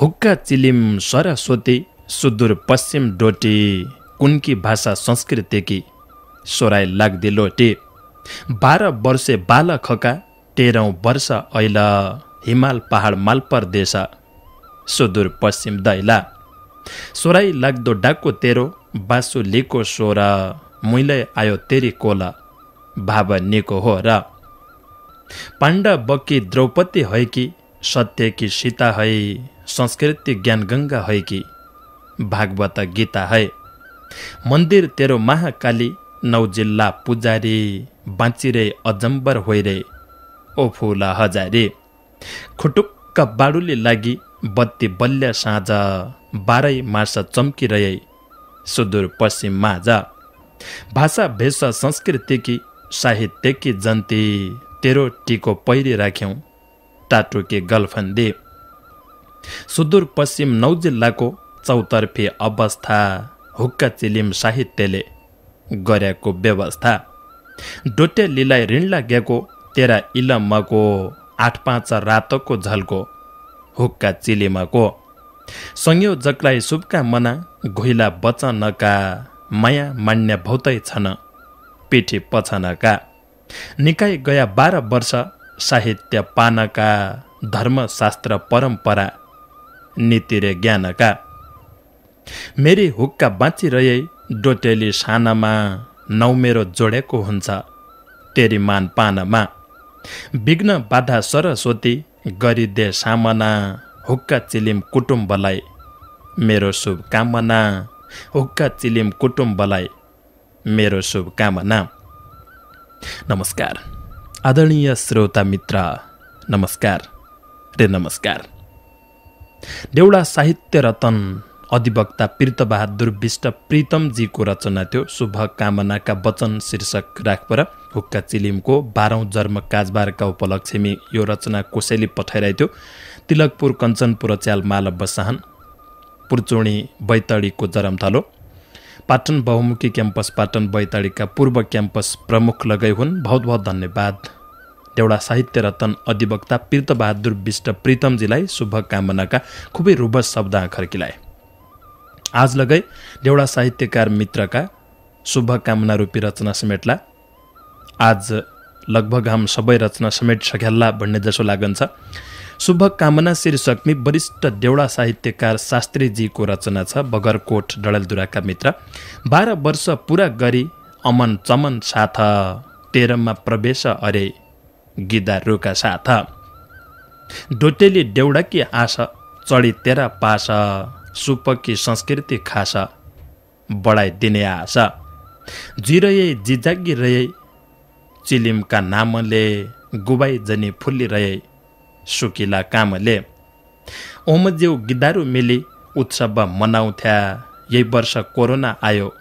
हुक्का चिलिम सरस्वती सुदूर पश्चिम डोटे कुन्की भाषा संस्कृतिकी सोराई लागदिलोटे लोटे बाह्र वर्षे बाल खका तेह्रौँ वर्ष ऐल हिमाल पहाड मालप्रदेश सुदूर पश्चिम दैला सोराई लाग्दो डाको तेरो बासुलीको सोर मुइलै आयो तेरी कोला भाव निको हो र पाण्डा बक्की द्रौपदी है कि सत्य कि सीता है संस्कृति गङ्गा है कि भागवत गीता है मन्दिर तेरो महाकाली नौ जिल्ला पुजारी बाँचिरे अजम्बर होइरे ओ फूला हजारे खुटुक्क बाडुले लागि बत्ती बल्य साँझ बाह्रै मास चम्किरहे सुदूर पश्चिम माझ भाषा भेष संस्कृति साहित्य कि जन्ती तेरो टिको पहिरी राख्यौँ टाटुकी गल्फन्दे सुदूरपश्चिम नौ जिल्लाको चौतर्फी अवस्था हुक्का चिलिम साहित्यले गरेको व्यवस्था डोटे लिलाई ऋण लागेको तेरा इलम्मको आठ पाँच रातको झल्को हुक्का चिलिमाको संयोजकलाई शुभकामना घुइला बचनका माया मान्य भौतै छन् पिठी पछनका निकाय गया बाह्र वर्ष साहित्य पानका धर्मशास्त्र परम्परा नीति रे ज्ञानका मेरी हुक्का बाँचिरहे डोटेली सानामा नौ मेरो जोडेको हुन्छ तेरी मान पानमा विघ्न बाधा सरस्वती गरिदे सामना हुक्का चिलिम कुटुम्बलाई मेरो शुभकामना हुक्का चिलिम कुटुम्बलाई मेरो शुभकामना नमस्कार आदरणीय श्रोता मित्र नमस्कार रे नमस्कार देउडा साहित्य रतन अधिवक्ता प्रितबहादुर विष्ट प्रितमजीको रचना थियो शुभकामनाका वचन शीर्षक राखपर हुक्का चिलिमको बाह्रौँ जन्म काजबारका उपलक्ष्यमी यो रचना कसैले पठाइरहेको थियो तिलकपुर कञ्चनपुर च्याल माल बसाहन पुर्चोणी बैतडीको जरमथलो पाटन बहुमुखी क्याम्पस पाटन बैतडीका पूर्व क्याम्पस प्रमुख लगै हुन् बहुत बहुत धन्यवाद एउटा साहित्य रत्न अधिवक्ता पीर्तबहादुर विष्ट प्रितमजीलाई शुभकामनाका खुबै रुबस शब्द खर्किलाए आज लगै देउडा साहित्यकार मित्रका शुभकामना रूपी रचना समेटला आज लगभग हाम सबै रचना समेट सक्याल्ला भन्ने जसो लागन्छ शुभकामना शीर्षकमी वरिष्ठ देउडा साहित्यकार शास्त्रीजीको रचना छ बगरकोट डडेलधुराका मित्र बाह्र वर्ष पुरा गरी अमन चमन साथ तेह्रमा प्रवेश अरे गिद्धारूका साथ डोटेली डेउडाकी आस चढी तेरा पास सुपकी संस्कृति खास बढाइदिने आश जिरहे जिजागी रहे चिलिमका नामले गुबाई जनी फुल्लिरहे सुकिला कामले ओमज्यू गिद्धारू मिली उत्सव मनाउँथ्या यही वर्ष कोरोना आयो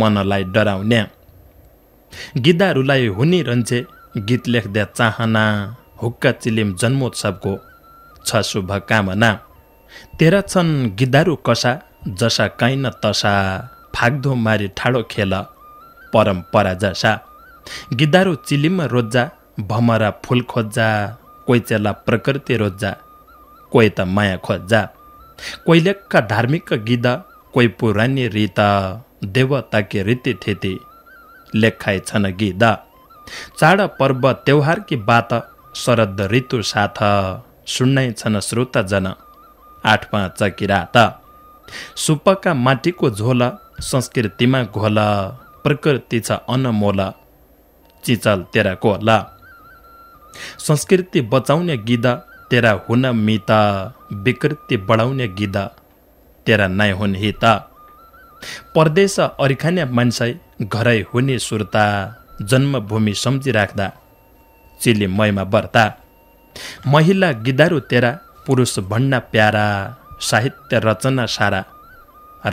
मनलाई डराउने गिद्धारूलाई हुने रन्छे गीत लेख्दा चाहना हुक्का चिलिम जन्मोत्सवको छ शुभकामना तेह्र छन् गिद्धारू कसा जसा काइन तसा फाग्दो मारी ठाडो खेल परम्परा जसा गिद्धारू चिलिम रोज्जा भमरा फुल खोज्जा कोही चेला प्रकृति रोज्जा कोही त माया खोज्जा कोही लेखका धार्मिक गिद्ध कोही पुरानी रीत देवताकी रीति थिति लेखाइ छन् गीत चाड पर्व त्यौहार कि बात शरद ऋतु साथ सुन्नै छन् जन आठ पाँच किरात सुपका माटीको झोल संस्कृतिमा घोल प्रकृति छ अनमोल चिचल तेरा कोल संस्कृति बचाउने गीत तेरा हुन मित विकृति बढाउने गीत तेरा नै हुन् हित परदेश अरिखाने मान्छे घरै हुने सुर्ता जन्मभूमि सम्झिराख्दा चिली मैमा बर्ता महिला गिदारु तेरा पुरुष भन्ना प्यारा साहित्य रचना सारा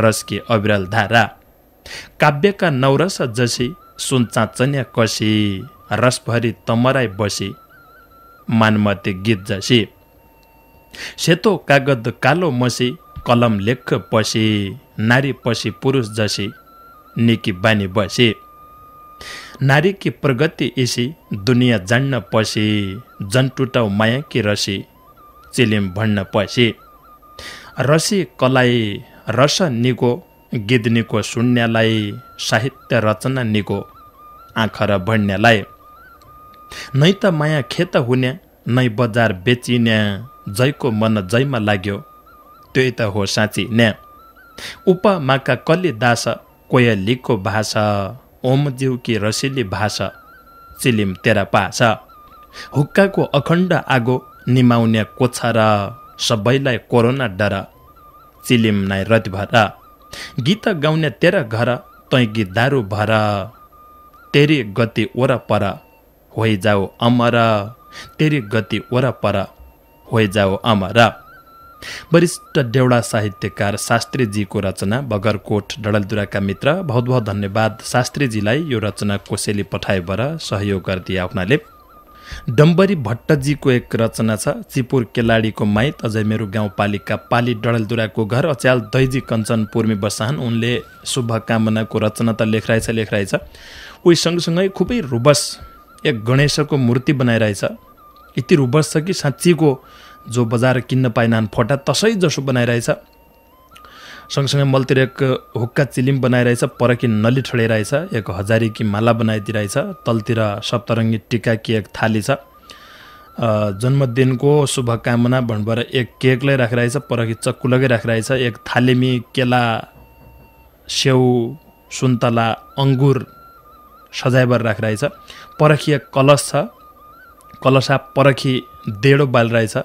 रसकी अविरल धारा काव्यका नौरस जसी सुन चाँचन्या कसी रसभरि तमराई बसी मानमती गीत जसी सेतो कागद कालो मसी कलम लेख पसी नारी पसी पुरुष जसी निकी बानी बसी नारी की प्रगति इसी दुनिया जान्न पसे जन्तुटाउ माया कि रसी चिलिम भन्न पसे रसी कलाई रस निगो, गीत निको सुन्यालाई साहित्य रचना निगो आँखा र भन्नेलाई नै त माया खेत हुने नै बजार बेचिने जैको मन जयमा लाग्यो त्यही त हो साँची न्या उपमाका कलिदास कोयलीको भाषा ओम कि रसिली भाषा चिलिम तेरा पाछ हुक्काको अखण्ड आगो निमाउने कोछा र सबैलाई कोरोना डर चिलिम नै रतभर गीत गाउने तेरा घर तै गीत दारू भर तेरी गति वरपर होइ जाऊ अमर तेरी गति वरपर होइ जाऊ अमर वरिष्ठ देउडा साहित्यकार शास्त्रीजीको रचना बगरकोट डडलदुराका मित्र बहुत बहुत धन्यवाद शास्त्रीजीलाई यो रचना कोसेली पठाएबाट सहयोग गरिदिए आफ्नाले डम्बरी भट्टजीको एक रचना छ चिपुर केलाडीको माइत अझै मेरो गाउँपालिका पाली डडलदुराको घर अच्याल दैजी कञ्चन पूर्मी बसाहन उनले शुभकामनाको रचना त लेखराएछ लेखराएछ उही सँगसँगै खुबै रुबस एक गणेशको मूर्ति बनाइरहेछ यति रुबस छ कि साँच्चीको जो बजार किन्न पाएनन् फटा तसै जसो बनाइरहेछ सँगसँगै मलतिर एक हुक्का चिलिम बनाइरहेछ परकी नली ठडिरहेछ एक हजारी कि माला बनाइदिइरहेछ तलतिर सप्तरङ्गी टिका कि एक थाली छ जन्मदिनको शुभकामना भन्नुभएर एक केकलै राखिरहेछ परकी चक्कु राखिरहेछ एक थालेमी केला स्याउ सुन्तला अङ्गुर सजाइबर राखिरहेछ परखी एक कलश छ कलसा परखी डेढो बालिरहेछ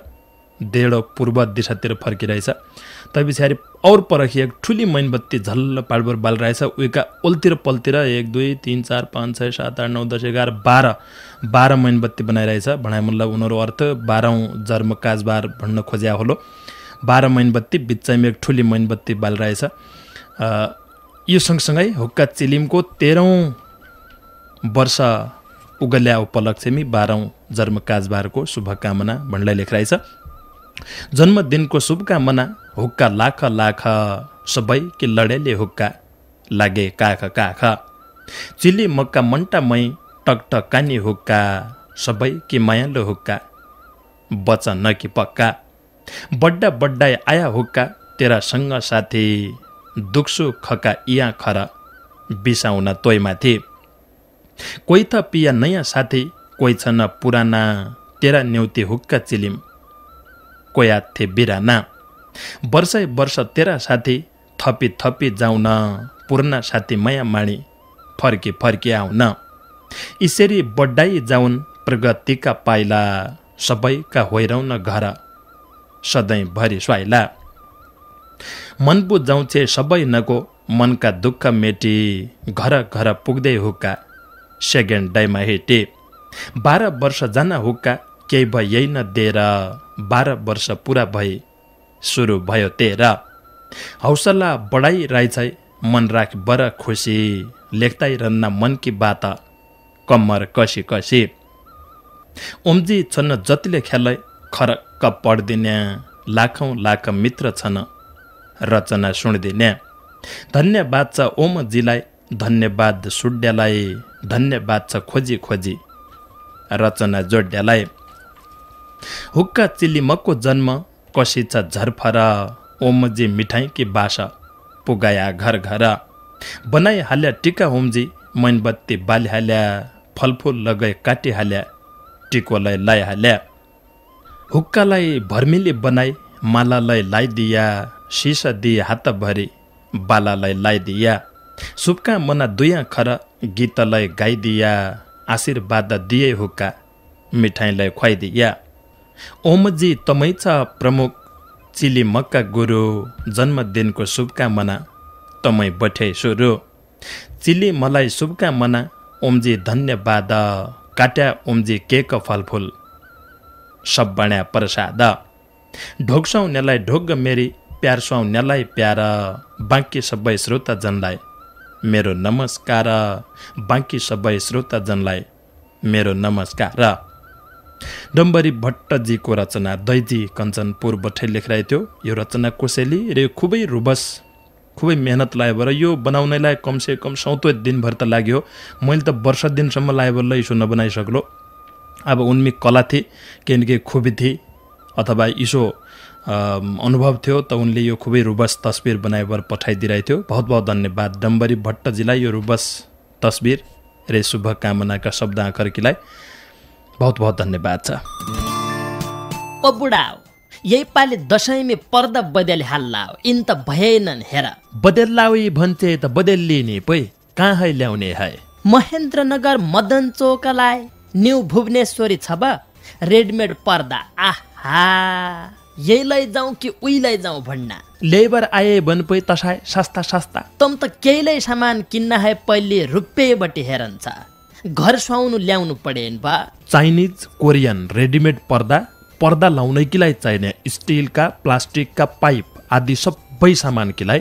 डेढो पूर्व दिशातिर फर्किरहेछ त पछाडि और परखी एक ठुली मैनबत्ती झल्ल पाडबर बालिरहेछ उयोका ओल्तिर पल्तिर एक दुई तिन चार पाँच छ सात आठ नौ दस एघार बाह्र बाह्र मैनबत्ती बनाइरहेछ भनाइ उनीहरू अर्थ बाह्रौँ जर्म काजबार भन्न खोज्या होलो बाह्र मैनबत्ती बिचैमा एक ठुली मैनबत्ती बालिरहेछ यो सँगसँगै हुक्का चिलिमको तेह्रौँ वर्ष उगल्या उपलक्ष्यमी बाह्रौँ जन्म काजबारको शुभकामना भन्ने लेखराइ छ जन्मदिनको शुभकामना हुक्का लाख लाख सबै कि लडेले हुक्का लागे काख काख चिल्ली मक्का मन्टा मै टकटक कानी हुक्का सबै कि मायालो हुक्का बच न कि पक्का बड्डा बड्डा आया हुक्का तेरासँग साथी दुख्सु खका इया खर बिसाउन तोयमाथि कोही त पिया नयाँ साथी कोही न पुराना तेरा न्यौते हुक्का चिलिम कोया थिए बिराना वर्षै वर्ष तेरा साथी थपी थपी जाउन पुर्ना साथी माया माणी फर्के फर्के आउन यसरी बढाइ जाउन् प्रगतिका पाइला सबैका होइरहन घर सधैँभरि स्वाइला मन बुझाउँछे सबै नको मनका दुःख मेटी घर घर पुग्दै हुक्का सेकेन्ड डाइमा हेटे बाह्र वर्ष जान हुक्का केही भइयै नदेर बाह्र वर्ष पुरा भए सुरु भयो तेह्र हौसला बढाइ बढाइरहेछ मन राख बर खुसी लेख्दै मन कि बात कम्मर कसी कसी उम्जी छन् जतिले खेलै खरक्क पढ्दिने लाखौँ लाख मित्र छन् रचना सुनिदिने धन्यवाद छ ओमजीलाई धन्यवाद सुड्यालाई धन्यवाद छ खोजी खोजी रचना जोड्यालाई हुक्का मको जन्म कसी छ झरफर ओमजी मिठाई कि बास पुगाया घर घर बनाइहाल्या टिका होम्जी मैनबत्ती बालिहाल्या फलफुल लगाइ काटिहाल्या टिकोलाई लाइहाल्या हुक्कालाई भर्मिले बनाई मालालाई लाइदिया सिसा दिए हातभरि बालालाई लाइदिया शुभकामना दुया खर गीतलाई गाइदिया आशीर्वाद दिए हुक्का मिठाईलाई खुवाइदिया ओमजी तमै छ प्रमुख मक्का गुरु जन्मदिनको शुभकामना तमै बठे सुरु चिली मलाई शुभकामना ओम्जी धन्यवाद काट्या ओम्जी केक फलफुल सब बण्या प्रसाद ढोक्साउनेलाई ढोग मेरी प्यार सुहाउनेलाई प्यार बाँकी सबै श्रोताजनलाई मेरो नमस्कार बाँकी सबै श्रोताजनलाई मेरो नमस्कार डम्बरी भट्टजीको रचना दैजी कञ्चनपुर बठै थियो यो रचना कोसेली र यो खुबै रुबस खुबै मेहनत लाग्यो र यो बनाउनेलाई कमसे कम सौतो दिनभर त लाग्यो मैले त वर्ष दिनसम्म लाइबर इसो नबनाइसक्लो अब उनमी कला थिए किनकि खुबी थिए अथवा इसो अनुभव थियो त उनले यो खुबै रुबस तस्बिर बनाएर पठाइदिरहेको थियो बहुत बहुत धन्यवाद डम्बरी भट्टजीलाई यो रुबस तस्बिर र शुभकामनाका शब्द आकर्कीलाई बहुत बहुत धन्यवाद छ यही पालि दसैँमै पर्दा बदेल हाल्ला इन त भएनन् हेर लाउ भन्छे त बदेल लिने पै कहाँ है ल्याउने है महेन्द्रनगर मदन चोकलाई न्यु भुवनेश्वरी छ रेडमेड पर्दा आहा यहीलाई जाउँ कि उहीलाई जाउँ भन्ना लेबर आए बनपै तसाए सस्ता सस्ता तम त केहीलाई सामान किन्न आए पहिले रुपे बटे हेरन्छ घर सुहाउनु ल्याउनु पडेन बा चाइनिज कोरियन रेडिमेड पर्दा पर्दा किलाई चाहिने स्टिलका प्लास्टिकका पाइप आदि सबै सामान किलाई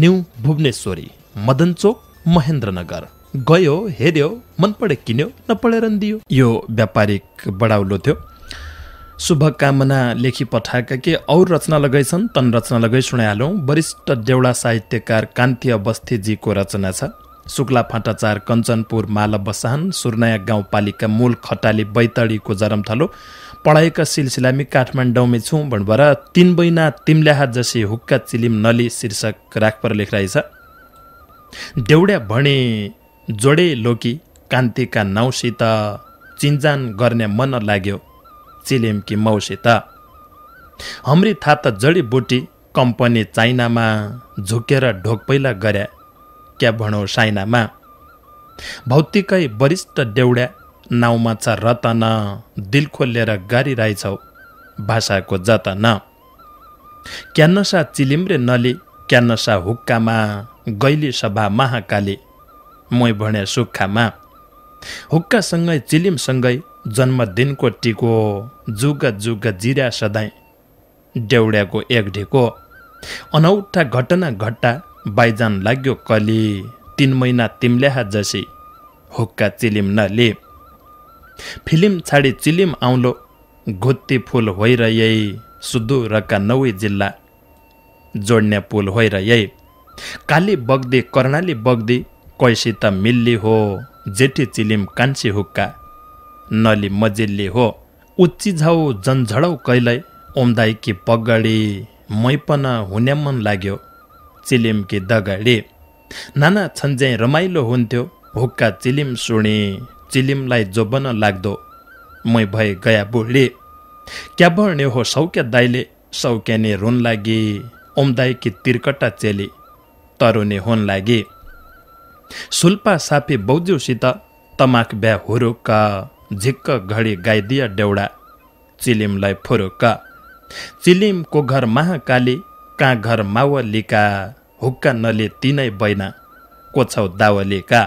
न्यु भुवनेश्वरी मदन चोक महेन्द्रनगर गयो हेऱ्यो मन पढे किन्यो नपढेर दियो यो व्यापारिक बढाउलो थियो शुभकामना लेखी पठाएका के अरू रचना लगैछन् तन रचना लगै सुनाइहालौँ वरिष्ठ देउडा साहित्यकार कान्ति अवस्थीजीको रचना छ शुक्ला फाँटाचार कञ्चनपुर माला बसाहन सुर्नाया गाउँपालिका मूल खटाली बैतडीको जरमथलो पढाइका सिलसिलामी काठमाडौँमै छु भन्नुभयो तिन बैना तिम्ल्याहा जसी हुक्का चिलिम नली शीर्षक राखपर लेखिरहेछ देउड्या भने जोडे लोकी कान्तिका नाउँसित चिन्जान गर्ने मन लाग्यो चिलेम्की मौसित हम्री था त जडीबुटी कम्पनी चाइनामा झुकेर ढोकपैला गरे क्या भनौँ साइनामा भौतिकै वरिष्ठ डेउड्या नाउँमा छ रतन दिल खोलेर गाडी गारिरहेछौ भाषाको जतन क्यानसा चिलिम्रे नली क्यानसा हुक्कामा गैली सभा महाकाली मै भने सुक्खामा हुक्कासँगै चिलिमसँगै जन्मदिनको टिको जुग जुग जिरा सधैँ डेउड्याको एक ढिको अनौठा घटना घट्टा बाइजान लाग्यो कली तिन महिना तिम्ल्याहा जसी हुक्का चिलिम नले फिलिम छाडी चिलिम आउँलो घुत्ती फुल होइन यही सुदूरका नौ जिल्ला जोड्ने पुल होइन यही काली बग्दी कर्णाली बग्दी त मिल्ली हो जेठी चिलिम कान्छी हुक्का नली मजेलले हो उच्ची झन्झडौ जनझडौ कैलै ओम्दाई के पगडे मैपना हुने मन लाग्यो चिलिम कि दगडी नाना छन्जे रमाइलो हुन्थ्यो हुक्का चिलिम सुने चिलिमलाई जोबन लाग्दो मै भए गया बुढे क्या भर्ने हो सौक्या दाइले सौक्याने रोन लागे ओम्दाई कि तिर्कटा चेली तरुने हुन लागे सुल्पा साफे बौज्यूसित तमाक ब्या हुरुक्का झिक्क घडी गाइदिया डेउडा चिलिमलाई फुरुक्क चिलिमको घर महाकाली कहाँ घर मावलीका हुक्का नले तिनै बैना कोछौ दावलीका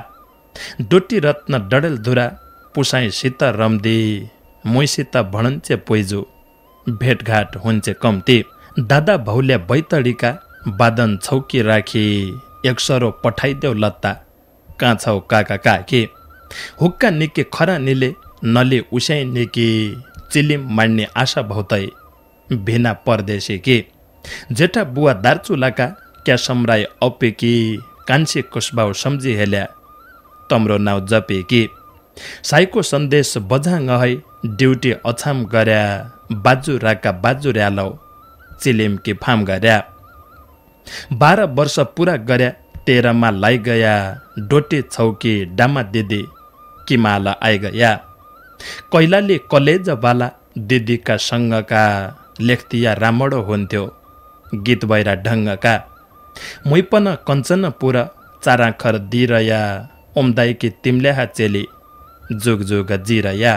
डोटी रत्न डडेलधुरा पुसाइसित रम्दी मुइसित भणन्चे पोइजु भेटघाट हुन्छे कम्ती दादा भौल्या बैतडीका बादन छौकी राखी एक सरो पठाइदेऊ लत्ता कहाँ छौ काका काकी हुक्का निके खरानीले नले उसै निके चिलिम मान्ने आशा भौतै भेना के जेठा बुवा दार्चुलाका क्या सम्राय अपेकी कान्छे सम्झी हेल्या तम्रो नाउँ जपेकी साईको सन्देश बझा नहै ड्युटी अछाम गर्या बाजु राका बाजु ऱ्यालौ चिलिम कि फाम गर्या बाह्र वर्ष पुरा गर्या तेह्रमा लाइगया डोटे छौकी डामा दिदी किमाला आइगया कैलाले कलेजवाला दिदीका सङ्गका लेख्तिया रामडो हुन्थ्यो गीत भैरा ढङ्गका मुइपन कञ्चनपुर चाराखर दिरया ओम्दाइकी तिम्ल्याहा चेली जुग जुग जिरया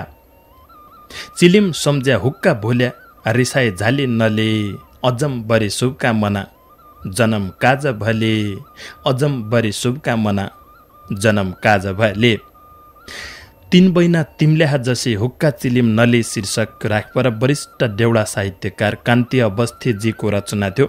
चिलिम सम्झ्या हुक्का भुल्या रिसाई झाली नले अजम बरी शुभकामना जनम काज भले अजम बरी शुभकामना जनम काज भले तिन बैना तिम्ल्याहा जसे हुक्का चिलिम नले शीर्षक राखपर वरिष्ठ देउडा साहित्यकार कान्ति अवस्थीजीको रचना थियो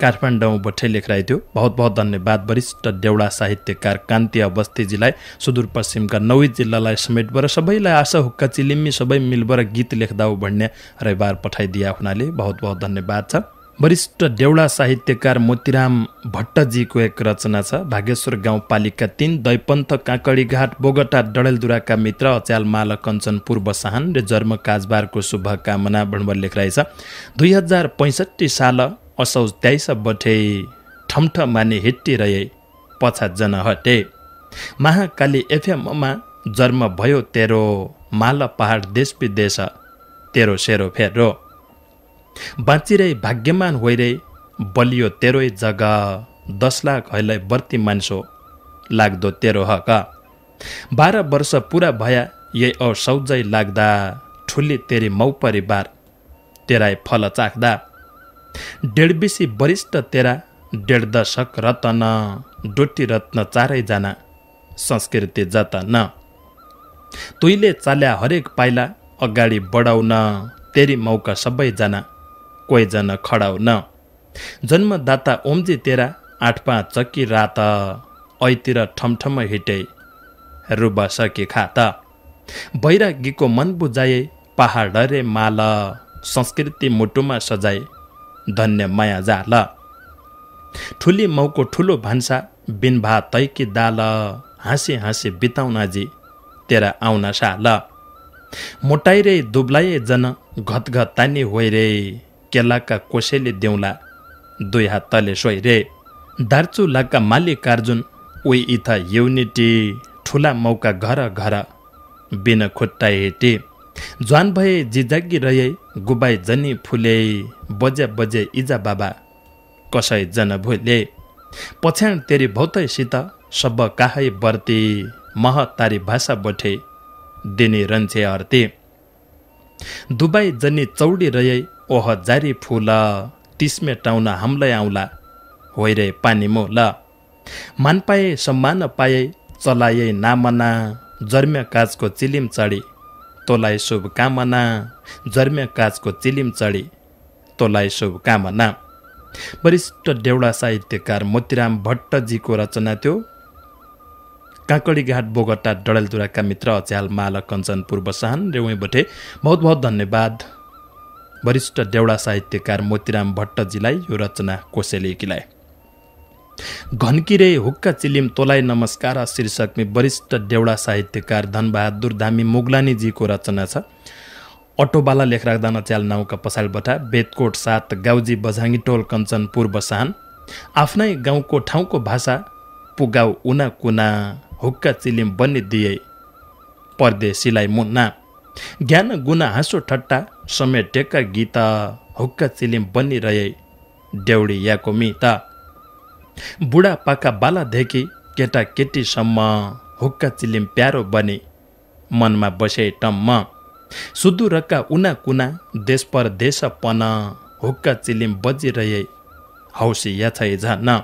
काठमाडौँ बठे लेखराई थियो बहुत बहुत धन्यवाद वरिष्ठ देउडा साहित्यकार कान्ति अवस्थीजीलाई सुदूरपश्चिमका नौ जिल्लालाई समेटबाट सबैलाई आशा हुक्का चिलिम्मी सबै मिलबर गीत लेख्दा हो भन्ने रविबार पठाइदिया हुनाले बहुत बहुत धन्यवाद छ वरिष्ठ देउडा साहित्यकार मोतीराम भट्टजीको एक रचना छ भागेश्वर गाउँपालिका तिन दैपन्थ काँकडीघाट बोगटा डडेलधुराका मित्र अच्याल माल कञ्चनपुर साहन र जन्म काजबारको शुभकामना भणवर रहेछ दुई हजार पैँसठी साल असौज तेइस बठे ठम्ठ माने रहे पछा जन हटे महाकाली एफएममा जन्म भयो तेरो माल पहाड देश विदेश तेरो सेरो फेरो बाँचिरहे भाग्यमान रे बलियो तेरो जग दस लाख हैलाई बर्ती मान्छो लाग्दो तेरो हक बाह्र वर्ष पुरा भया यही सौजै लाग्दा ठुली तेरी मौ परिवार तेराई फल चाख्दा डेढ बिसी वरिष्ठ तेरा डेढ दशक रतन डोटी रत्न चारैजना संस्कृति जतन तुइले चाल्या हरेक पाइला अगाडि बढाउन तेरी मौका सबैजना कोही जन खडाउन जन्मदाता ओम्जे तेरा आठ पाँच चक्की रात ऐतिर ठमठम हिटे रुब सके खात बैरागीको मन बुझाए पहाड रे माल संस्कृति मुटुमा सजाए धन्य माया जाल ठुली मौको ठुलो भान्सा बिन भा तैकी दाल हाँसी हाँसी बिताउनाजी तेरा आउन साल मोटाइरे दुब्लाए जन घत घत तानी होइरे केलाका कोसेले देउला दुई हात तले सोइ रे दार्चु लाग्का माली कार्जुन ओइ इथा युनिटी ठुला मौका घर घर बिन खुट्टाए हेटे ज्वान भए जिजागी रहे गुबाई जनी फुले बजे बजे इजा बाबा कसै जन भुले पछ्याण तेरी भौतैसित सब काहै बर्ती मह तारी भाषा बठे दिने रन्छे अर्ते दुबाई जनी चौडी रहे ओह जारी फुल तिस्मे टाउन हामीलाई आउला होइरे पानीमो ल मान पाए सम्मान पाए चलाए नामना जर्म्य काजको चिलिम चढी तोलाई शुभकामना जर्म्य काजको चिलिम चढी तोलाई शुभकामना वरिष्ठ डेउडा साहित्यकार मोतीराम भट्टजीको रचना थियो काँकडीघाट बोगटा डडेलधुराका मित्र अच्याल माला कञ्चन पूर्व साहान रेवेबटे बहुत बहुत धन्यवाद वरिष्ठ देउडा साहित्यकार मोतीराम भट्टजीलाई यो रचना कोसेले किलाए घन्किरे हुक्का चिलिम तोलाई नमस्कार शीर्षकमी वरिष्ठ देउडा साहित्यकार धनबहादुर धामी मुगलानीजीको रचना छ अटोबाला लेखराखदाना च्याल नाउँका पसालबटा बेतकोट सात गाउजी बझाङी टोल कञ्चन पूर्व सान आफ्नै गाउँको ठाउँको भाषा पुगाउ उना कुना हुक्का चिलिम बन्ने दिए परदेशीलाई मुना ज्ञान गुना हाँसो ठट्टा समेटेका गीता हुक्का चिलिम बनिरहे डेउडी याको मिता बुढापाका बालादेखि केटाकेटीसम्म हुक्का चिलिम प्यारो बने मनमा बसे टम्म सुदूरका उना कुना देश परदेश पन हुक्का चिलिम बजिरहे हौसी छै झन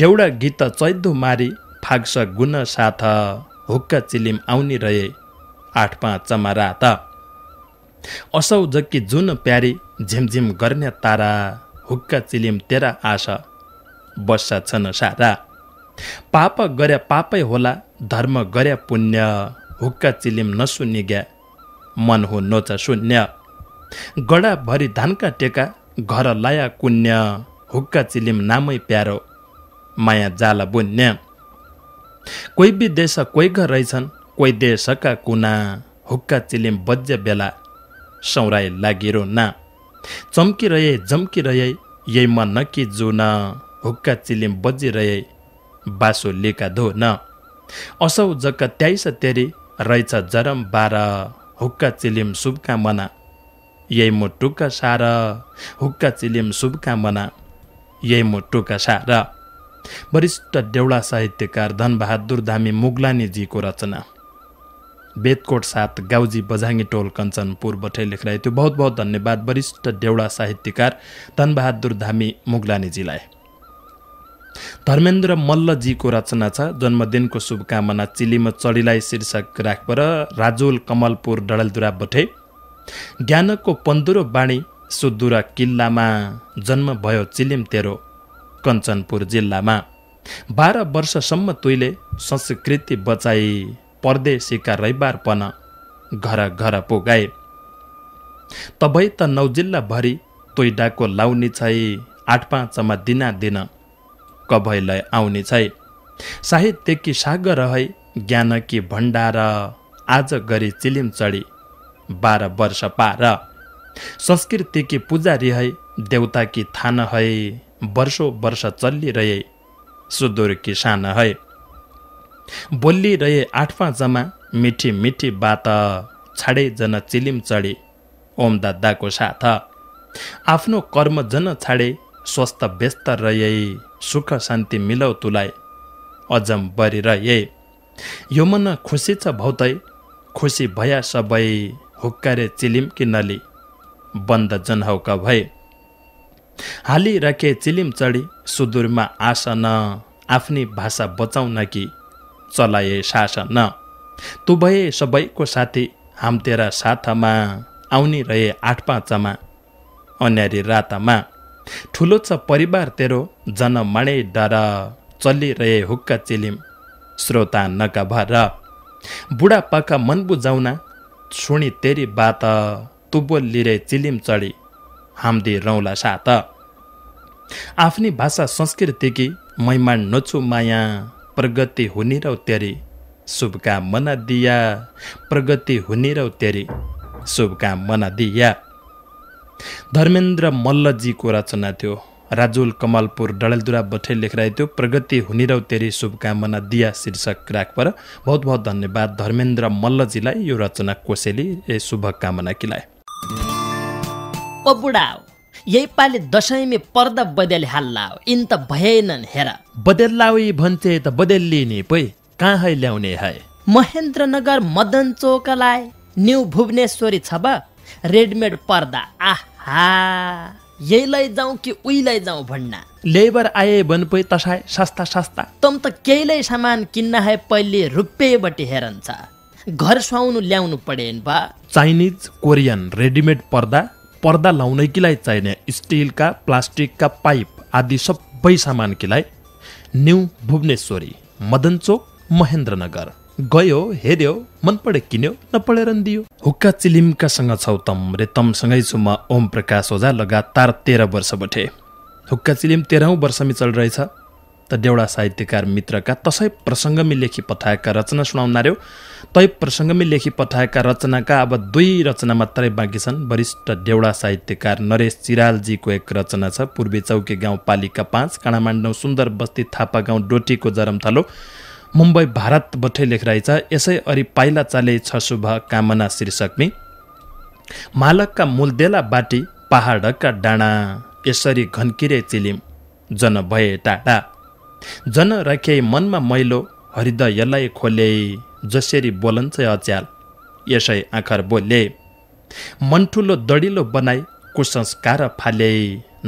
डेउडा गीत चैदो मारी फाग्स गुण साथ हुक्का चिलिम आउनी रहे आठ पाँच चमा रात असौ जक्की जुन प्यारी झिमझिम गर्ने तारा हुक्का चिलिम तेरा आशा बस्सा छन् सारा पाप गरे पापै होला धर्म गरे पुण्य हुक्का चिलिम नसुन्ने ग्या मन हो नोच शून्य गडा गडाभरि धानका टेका घर लाया कुण्य हुक्का चिलिम नामै प्यारो माया जाला बुन्य कोही विदेश कोही घर रहेछन् कोही देशका कुना हुक्का चिलिम बज्य बेला सौराए लागेरो ना चम्किरहे यही म नकी जो न हुक्का चिलिम बजिरहे बासो लेका धो न असौ जक्का त्याइस तेरी रहेछ जरम बार हुक्का चिलिम शुभकामना यही म टुक्का सार हुक्का चिलिम शुभकामना यही म टुक्क सार वरिष्ठ देउला साहित्यकार धनबहादुर धामी मुगलानीजीको रचना बेदकोट सात गाउजी बझाङ्गी टोल कञ्चनपुर बठै लेखिरहेको थियो बहुत बहुत धन्यवाद वरिष्ठ देउडा साहित्यकार धनबहादुर धामी मुगलानीजीलाई धर्मेन्द्र मल्लजीको रचना छ जन्मदिनको शुभकामना चिलीमा चडीलाई शीर्षक राखपर राजुल कमलपुर डडलदुरा बठे ज्ञानको पन्दुरो बाणी सुदुरा किल्लामा जन्म भयो चिलिम तेरो कञ्चनपुर जिल्लामा बाह्र वर्षसम्म तुइले संस्कृति बचाई परदेशीका पन घर घर पुगाए तबै त नौ जिल्लाभरि तोइडाको लाउनी छै आठ पाँचमा दिना दिन कभैलाई आउने छै साहित्यकी साग ज्ञान ज्ञानकी भण्डार आज गरी चिलिम चढी बाह्र वर्ष पार संस्कृतिकी पूजा रिहै देउताकी थान है वर्षो वर्ष चलिरहे सुदूरकी सान है बोल्ली रहे आठमा जमा मिठी मिठी बात छाडे जन चिलिम चढे ओम दादाको साथ आफ्नो कर्म जन छाडे स्वस्थ व्यस्त रहे सुख शान्ति मिलौ तुलाई अजम बरी रहे यो मन खुसी छ भौतै खुसी भया सबै हुक्करे चिलिम कि नली बन्द जनहौका भए हालिराखे चिलिम चढी सुदूरमा आसन आफ्नै भाषा बचाउन कि चलाए शासन तु भए सबैको साथी हाम तेरा साथमा आउने रहे आठ पाँचमा अन्यारी रातमा ठुलो छ परिवार तेरो जनमाणे डर चलिरहे हुक्का चिलिम श्रोता नका भर बुढापाका मन बुझाउन सुणी तेरी बात तुबोल लिरे चिलिम चढी हाम्दी रौला सात आफ्नै भाषा कि मैमान नछु माया प्रगति हुने र त्यरी शुभकामना दिया प्रगति हुने र त्यरी शुभकामना दिया धर्मेन्द्र मल्लजीको रचना थियो राजुल कमलपुर डडेलधुरा बठे लेखिरहेको थियो प्रगति हुने र तेरी शुभकामना दिया शीर्षक राख पर बहुत बहुत धन्यवाद धर्मेन्द्र मल्लजीलाई यो रचना कोसेली शुभकामना किलाए यहीपालि दसैँमै पर्दा बदेल हाल्ला इन त भएनन् हेर बदेल्लाउ भन्छे त लिने पै कहाँ है ल्याउने है महेन्द्रनगर मदन चोकलाई न्यु भुवनेश्वरी छ रेडमेड पर्दा आहा यही जाउँ कि उहीलाई जाउँ भन्ना लेबर आए बन पै तसाई सस्ता सस्ता तम त केहीलाई सामान किन्न है पहिले बटी हेरन्छ घर सुहाउनु ल्याउनु पडेन बा चाइनिज कोरियन रेडिमेड पर्दा पर्दा लाउनै किलाई चाहिने स्टिलका प्लास्टिकका पाइप आदि सबै सामान किलाई न्यु भुवनेश्वरी मदनचोक महेन्द्रनगर गयो हेऱ्यो मन पढे किन्यो नपढेर दियो हुक्का चिलिमकासँग छौ तम रे सँगै छु म ओम प्रकाश ओझा लगातार तेह्र वर्ष बठे हुक्का चिलिम तेह्रौँ वर्षमी चलिरहेछ त देउडा साहित्यकार मित्रका तसै प्रसङ्गमी लेखी पठाएका रचना सुनाउन सुनाउनार्यो तै प्रसङ्गमी लेखी पठाएका रचनाका अब दुई रचना मात्रै बाँकी छन् वरिष्ठ देउडा साहित्यकार नरेश चिरालजीको एक रचना छ पूर्वी चौकी गाउँपालिका पाँच काँडामाण्डौ सुन्दर बस्ती थापा गाउँ डोटीको जरमथालो मुम्बई भारत भारतबाटै छ यसै अरि पाइला चाले छ शुभ कामना शीर्षकमी मालकका मूलदेला बाटी पहाडका डाँडा यसरी घन्किरे चिलिम जन भए टाढा जन राखे मनमा मैलो हृदयलाई खोले जसरी बोलन्छ अच्याल यसै आखर बोले मन ठुलो दडिलो बनाई कुसंस्कार फाले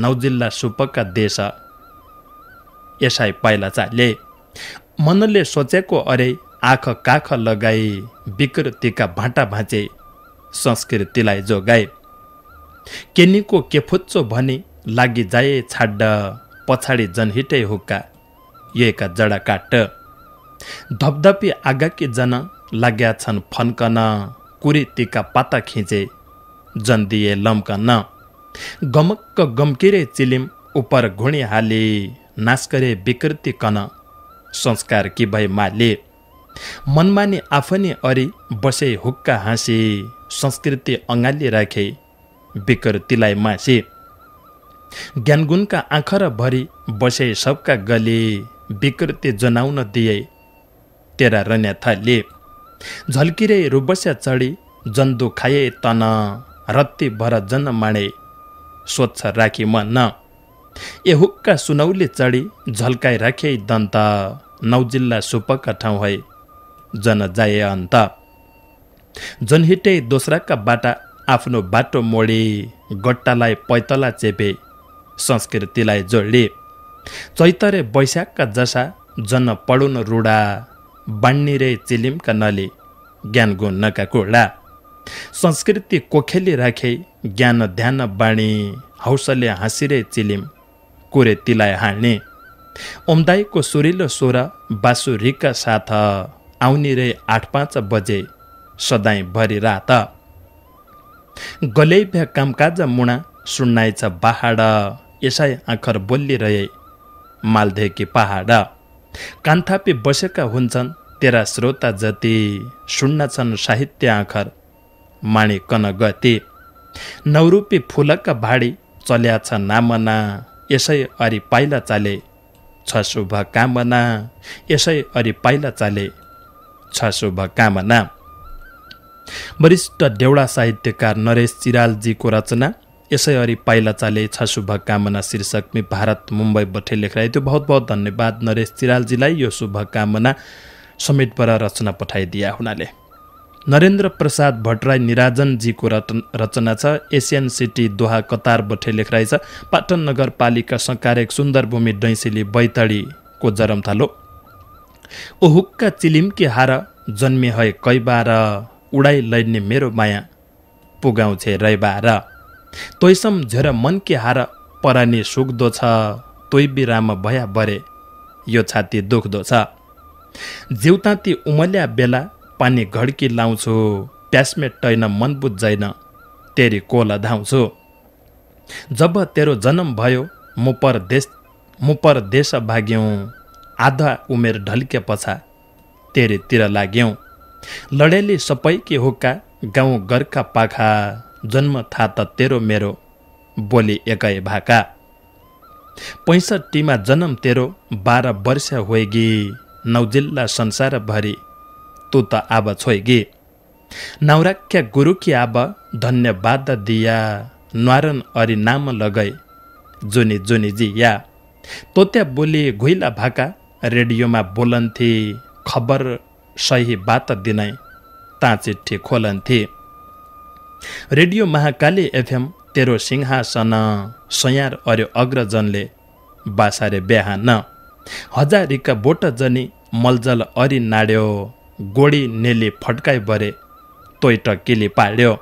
नौ जिल्ला सुपका देश यसै पाइला चाले मनले सोचेको अरे आख काख लगाए विकृतिका भाँटा भाँचे संस्कृतिलाई जोगाए केनीको केफुच्चो भनी लागि जाए छाड्ड पछाडि जनहिटै हुक्का एका जडा काट धपधपी आगाकी जन लाग्या छन् फन्कन तिका पाता खिचे जन दिए लम्कन गमक्क गम्किरे चिलिम उपर हाले नास्करे विकृति कन संस्कार कि भए माले मनमानी आफनी अरि बसे हुक्का हाँसे संस्कृति अँगाली राखे विकृतिलाई मासे ज्ञानगुणका आँखा र भरि बसे सबका गले विकृति जनाउन दिए तेरा थाले झल्किरे रुबस्या चढी जन्दु खाए तन रत्ती भर जन माणे स्वच्छ राखी मन ए हुक्का सुनौले चढी झल्काइ राखे दन्त नौ जिल्ला सुपक ठाउँ है जन जाए अन्त जनहिटे दोस्राका बाटा आफ्नो बाटो मोडे गट्टालाई पैतला चेपे संस्कृतिलाई जोडे चैतरे वैशाखका जसा जन पढुन रुडा बाण्नी रे चिलिमका नले ज्ञान गुन्नका कोडा संस्कृति कोखेली राखे ज्ञान ध्यान बाणी हौसले हाँसिरे चिलिम कुरे तिलाय हाणे ओम्दाईको सुरिलो स्वर बासुरीका साथ आउने रे आठ पाँच बजे सदाई भरि रात गलेभ्य कामकाज मुणा सुन्नाइ छ बाहाड यसै आखर बोलिरहे मालधेकी पहाड कान्थापी बसेका हुन्छन् तेरा श्रोता जति सुन्न छन् साहित्य आँखर माणिकन गति नौरूपी फुलका भाडी चल्या छ नामना यसै अरि पाइला चाले छ शुभ कामना यसै अरि पाइला चाले छ शुभ कामना वरिष्ठ देउडा साहित्यकार नरेश चिरालजीको रचना यसैअरी पाइला चाले छ शुभकामना मि भारत मुम्बई बठे लेखराई त्यो बहुत बहुत धन्यवाद नरेश चिरालजीलाई यो शुभकामना समेटबाट रचना पठाइदिया हुनाले नरेन्द्र प्रसाद भट्टराई निराजनजीको रट रचना छ एसियन सिटी दोहा कतार बठे लेखराई छ पाटन नगरपालिका सकारेक सुन्दरभूमि डैँसेली बैतडीको जरमथालो ओहुक्का चिलिमकी हार जन्मे है कैबार उडाइ लैन्ने मेरो माया पुगाउँछे रैबार तोइसम झेर मनके हार परानी सुक्दो छ तोइ बिराम भया बरे यो छाती दुख्दो छ जिउताती उमल्या बेला पानी घड्की लाउँछु प्यासमेट टैन मन बुझ्दैन तेरी कोल धाउँछु जब तेरो जन्म भयो म परदेश म परदेश भाग्यौँ आधा उमेर ढल्के पछा तेरीतिर लाग्यौँ लडेली सबै के हुक्का गाउँ गर्का पाखा जन्म था त तेरो मेरो बोली एकै भाका पैँसठीमा जन्म तेरो बाह्र वर्ष होएगी नौ जिल्ला संसारभरि तु त आब छोएगी नौराख्या गुरुकी कि आब धन्यवाद दिया न्वारन अरि नाम लगै जुनी जुनी जी या तोत्या बोली घुइला भाका रेडियोमा बोलन्थे खबर सही बात दिनै ता चिठी खोलन्थे रेडियो महाकाली एफएम तेरो सिंहासन सयार अर्यो अग्रजनले बासारे बिहान हजारीका बोट जनी मलजल अरि नाड्यो गोडी नेली फड्काइ बरे तोइट किली केली पाड्यो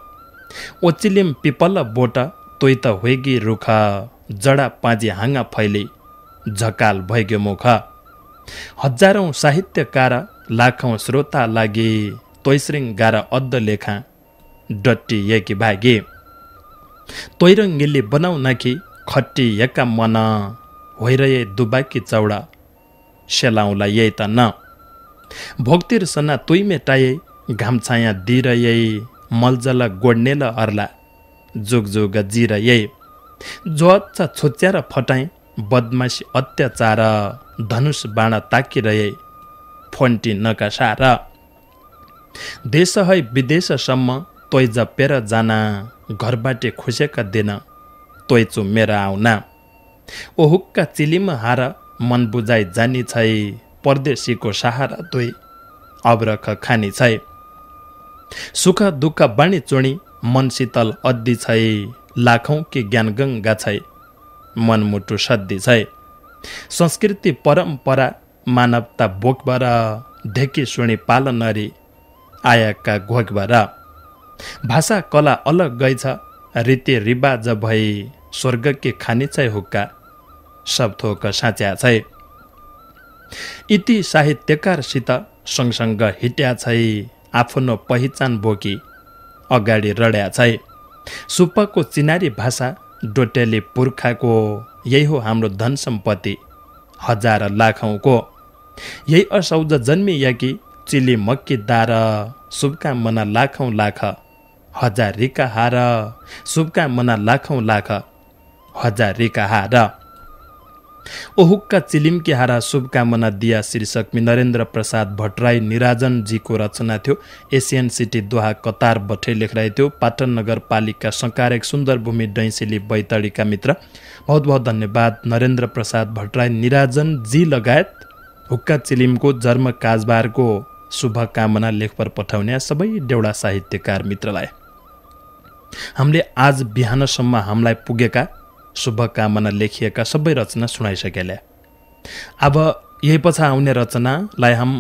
ओचिलिम पिपल बोट तोइत हुगी होइगी रुख जडा पाँजी हाँगा फैली झकाल भैग्यो मुख हजारौँ साहित्यकार लाखौँ श्रोता लागि तोइस्रिङ गार अद्ध लेखा डट्टिएकी भागे तोइरङ्गीले बनाउ खट्टी यका मन होइरहे दुबाकी चौडा सेलाउला यही त न भोक्तिर सना तुइमे मेटाए घाम छाया दिएर मलजल गोड्ने ल अर्ला जोगजोग जिर यही छोच्या र फटाए बदमासी अत्याचार धनुष बाँडा ताकिरहे फोन्टी नका सारा देश है विदेशसम्म तोय जपेर जाना घरबाट खुसेका दिन तोय चु मेरा आउना ओहुक्का चिलिम हार मन बुझाइ जानी छै परदेशीको सहारा तोय अब्रख खानी छै सुख दुःख बाणी चुणी मन शीतल अद्धि छै लाखौँ कि ज्ञान गङ्गा छै मनमुटु सद्धि छै संस्कृति परम्परा मानवता बोकबाट ढेकी सुणी पालनरी आयाका घोकबाट भाषा कला अलग गएछ रीति रिवाज भए स्वर्ग के खाने छै हुक्का सब थोक साँच्या छै इति साहित्यकारसित सँगसँग हिट्या छै आफ्नो पहिचान बोकी अगाडि रड्या छै को चिनारी भाषा डोटेली पुर्खाको यही हो हाम्रो धन सम्पत्ति हजार लाखौँको यही असौज जन्मिया कि चिली मक्की दार शुभकामना लाखौँ लाख हजार रिका हार शुभकामना लाखौँ लाख हजार रिका हार ओहुक्का चिलिमकी हारा शुभकामना दिया शीर्षकमी नरेन्द्र प्रसाद भट्टराई निराजनजीको रचना थियो एसियन सिटी दोहा कतार भट्टै लेखराई थियो पाटन नगरपालिका सुन्दर भूमि डैसेली बैतडीका मित्र बहुत बहुत धन्यवाद नरेन्द्र प्रसाद भट्टराई निराजनजी लगायत हुक्का चिलिमको जन्म काजबारको शुभकामना लेखपर पठाउने सबै डेउडा साहित्यकार मित्रलाई हामीले आज बिहानसम्म हामीलाई पुगेका शुभकामना लेखिएका सबै रचना सुनाइसकेला अब यही पछा आउने रचनालाई हाम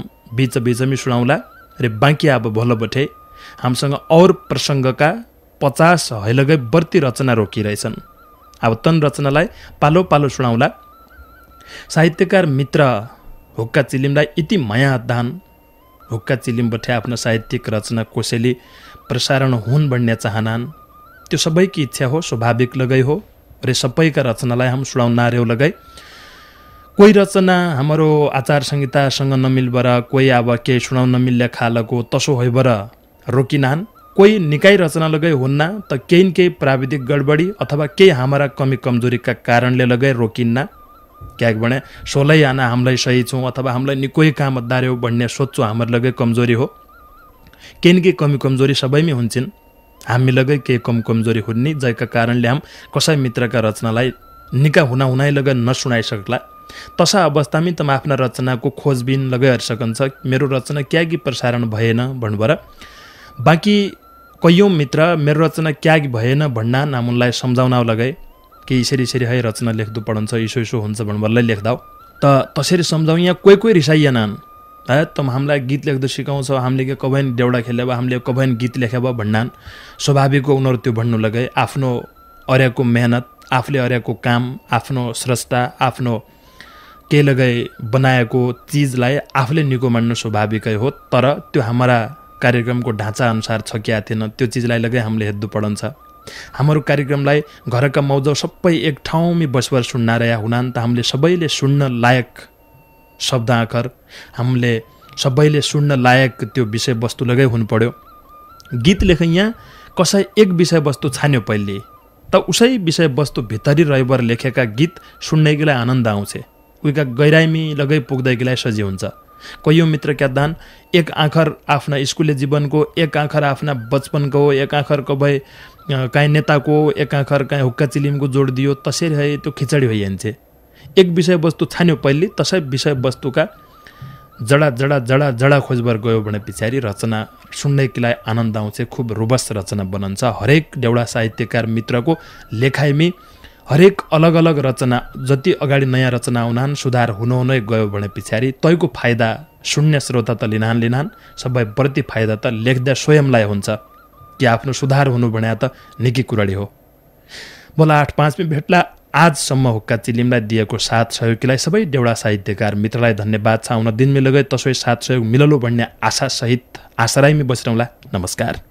बिच बिचमै सुनाउँला र बाँकी अब भोलोबटे हामीसँग अरू प्रसङ्गका पचास हैलगै बर्ती रचना रोकिरहेछन् अब तन रचनालाई पालो पालो सुनाउँला साहित्यकार मित्र हुक्का चिलिमलाई यति माया दान हुक्का चिलिमबाट आफ्नो साहित्यिक रचना कोसेली प्रसारण हुन् भन्ने चाहनान् त्यो सबैकी इच्छा हो स्वाभाविक लगै हो रे सबैका रचनालाई सुडाउ सुडाउनार्यौ लगै कोही रचना हाम्रो आचार संहितासँग नमिलबर कोही अब केही सुनाउन नमिल्ने खालको तसो होइबर रोकिनान् कोही निकाय रचना लगै हुन्न त केही न केही प्राविधिक गडबडी अथवा केही हाम्रा कमी कमजोरीका कारणले लगै रोकिन्न क्याक भने सोलै आना हामीलाई सही छौँ अथवा हामीलाई निकै काम दार्यो भन्ने सोध्छु हाम्रो लगै कमजोरी हो केही न केही कमी कमजोरी सबैमै हुन्छन् हामी लगै केही कम कमजोरी हुन्ने जसका कारणले हाम कसै मित्रका रचनालाई निका हुना हुनाइ लगै नसुनाइसक्ला तसा अवस्थामै त म आफ्ना रचनाको खोजबिन लगाइहरू सकिन्छ मेरो रचना क्यागी प्रसारण भएन भन्नुभएर बाँकी कैयौँ मित्र मेरो रचना क्यागी भएन भन्ना नाम उनलाई सम्झाउन लगाए कि यसरी यसरी है रचना लेख्दु पढन्छ यसो यसो हुन्छ भन्नुभरलाई लेख्दा त तसरी सम्झाउँ यहाँ कोही कोही रिसाइएनन् त हामीलाई गीत लेख्दा सिकाउँछ हामीले के कभैन देउडा खेल्यो अब हामीले कभैन गीत लेखे भयो भन्नान् स्वाभाविक उनीहरू त्यो भन्नु लगाए आफ्नो अर्याको मेहनत आफूले अर्याको काम आफ्नो स्रष्टा आफ्नो के लगाई बनाएको चिजलाई आफूले निको मान्नु स्वाभाविकै हो तर त्यो हाम्रा कार्यक्रमको ढाँचाअनुसार छ कि थिएन त्यो चिजलाई लगै हामीले हेद्दु पढन्छ हाम्रो कार्यक्रमलाई घरका मौज सबै एक ठाउँमै बसबर सुन्ना रहे हुनान् त हामीले सबैले सुन्न लायक शब्द आकार हामीले सबैले सुन्न लायक त्यो विषयवस्तु लगै हुनु पर्यो गीत लेख यहाँ कसै एक विषयवस्तु छान्यो पहिले त उसै विषयवस्तु भित्री रहेबर लेखेका गीत सुन्नेकीलाई आनन्द आउँछ उहीका गहिराइमी लगै पुग्दैकीलाई सजी हुन्छ कैयौँ मित्र क्यादान एक आँखर आफ्ना स्कुले जीवनको एक आँखर आफ्ना बचपनको एक आँखर कबै काहीँ नेताको एक आँखर काहीँ हुक्का चिलिमको जोड दियो तसरी है त्यो खिचडी भइहाल्छ एक विषयवस्तु छान्यो पहिले तसै विषयवस्तुका जडा जडा जडा जडा खोजबर गयो भने पछाडि रचना सुन्नेकीलाई आनन्द आउँछ खुब रुबस रचना बनन्छ हरेक डेउडा साहित्यकार मित्रको लेखाइमी हरेक अलग अलग रचना जति अगाडि नयाँ रचना आउनान् सुधार हुनुहुनै गयो भने पछाडि तैको फाइदा शून्य श्रोता त लिनान् लिनान् सबैप्रति फाइदा त लेख्दा स्वयंलाई हुन्छ कि आफ्नो सुधार हुनु भने त निकै कुराडी हो बोला आठ पाँचमै भेट्ला आजसम्म हुक्का चिलिमलाई दिएको साथ सहयोगीलाई सबै देउडा साहित्यकार मित्रलाई धन्यवाद छ आउन दिनमै लगै तसै साथ सहयोग मिललो भन्ने आशासहित आशा राईमै बसिरहँला नमस्कार